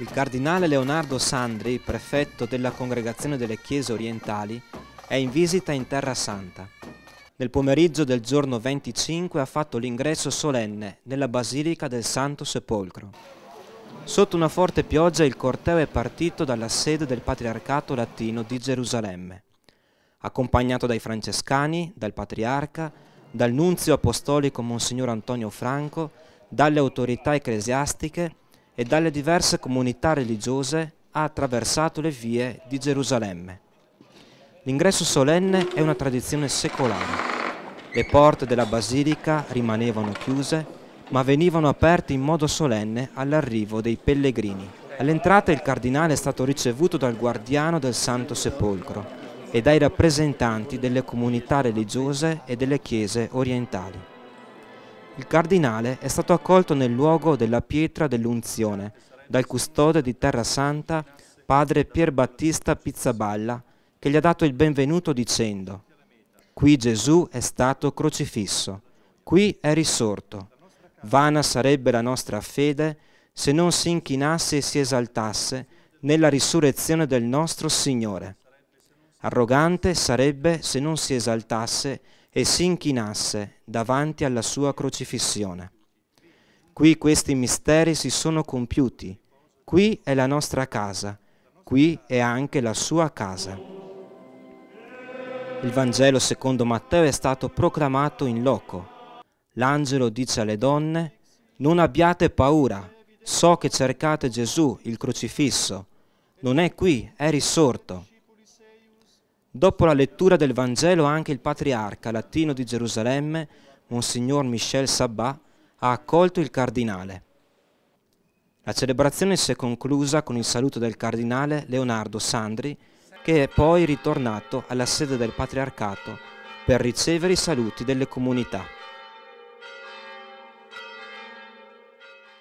Il cardinale Leonardo Sandri, prefetto della Congregazione delle Chiese Orientali, è in visita in Terra Santa. Nel pomeriggio del giorno 25 ha fatto l'ingresso solenne nella Basilica del Santo Sepolcro. Sotto una forte pioggia il corteo è partito dalla sede del Patriarcato Latino di Gerusalemme, accompagnato dai francescani, dal patriarca, dal nunzio apostolico Monsignor Antonio Franco, dalle autorità ecclesiastiche e dalle diverse comunità religiose ha attraversato le vie di Gerusalemme. L'ingresso solenne è una tradizione secolare. Le porte della basilica rimanevano chiuse ma venivano aperte in modo solenne all'arrivo dei pellegrini. All'entrata il cardinale è stato ricevuto dal guardiano del Santo Sepolcro e dai rappresentanti delle comunità religiose e delle chiese orientali. Il cardinale è stato accolto nel luogo della pietra dell'unzione dal custode di Terra Santa, padre Pier Battista Pizzaballa, che gli ha dato il benvenuto dicendo Qui Gesù è stato crocifisso, qui è risorto. Vana sarebbe la nostra fede se non si inchinasse e si esaltasse nella risurrezione del nostro Signore. Arrogante sarebbe se non si esaltasse e si inchinasse davanti alla sua crocifissione. Qui questi misteri si sono compiuti, qui è la nostra casa, qui è anche la sua casa. Il Vangelo secondo Matteo è stato proclamato in loco. L'angelo dice alle donne, non abbiate paura, so che cercate Gesù, il crocifisso. Non è qui, è risorto. Dopo la lettura del Vangelo anche il patriarca latino di Gerusalemme, Monsignor Michel Sabat, ha accolto il cardinale. La celebrazione si è conclusa con il saluto del cardinale Leonardo Sandri, che è poi ritornato alla sede del patriarcato per ricevere i saluti delle comunità.